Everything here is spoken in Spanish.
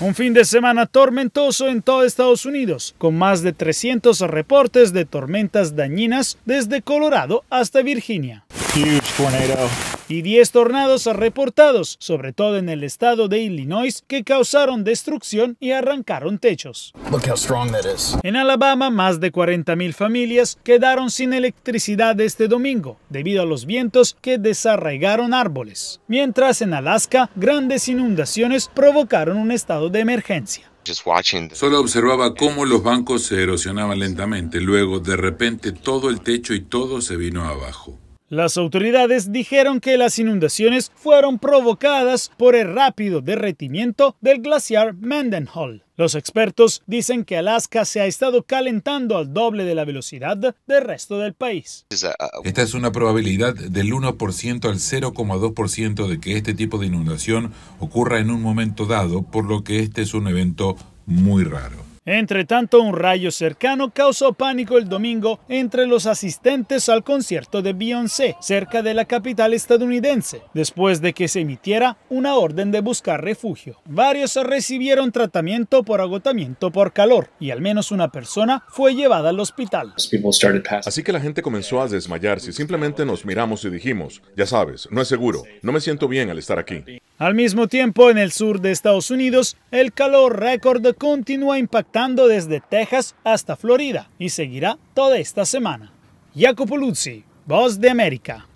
Un fin de semana tormentoso en todo Estados Unidos, con más de 300 reportes de tormentas dañinas desde Colorado hasta Virginia. Y 10 tornados reportados, sobre todo en el estado de Illinois, que causaron destrucción y arrancaron techos. En Alabama, más de 40.000 familias quedaron sin electricidad este domingo, debido a los vientos que desarraigaron árboles. Mientras en Alaska, grandes inundaciones provocaron un estado de emergencia. Solo observaba cómo los bancos se erosionaban lentamente, luego de repente todo el techo y todo se vino abajo. Las autoridades dijeron que las inundaciones fueron provocadas por el rápido derretimiento del glaciar Mendenhall. Los expertos dicen que Alaska se ha estado calentando al doble de la velocidad del resto del país. Esta es una probabilidad del 1% al 0,2% de que este tipo de inundación ocurra en un momento dado, por lo que este es un evento muy raro. Entre tanto, un rayo cercano causó pánico el domingo entre los asistentes al concierto de Beyoncé cerca de la capital estadounidense, después de que se emitiera una orden de buscar refugio. Varios recibieron tratamiento por agotamiento por calor y al menos una persona fue llevada al hospital. Así que la gente comenzó a desmayarse y simplemente nos miramos y dijimos, ya sabes, no es seguro, no me siento bien al estar aquí. Al mismo tiempo, en el sur de Estados Unidos, el calor récord continúa impactando desde Texas hasta Florida y seguirá toda esta semana. Jacopo Luzzi, Voz de América.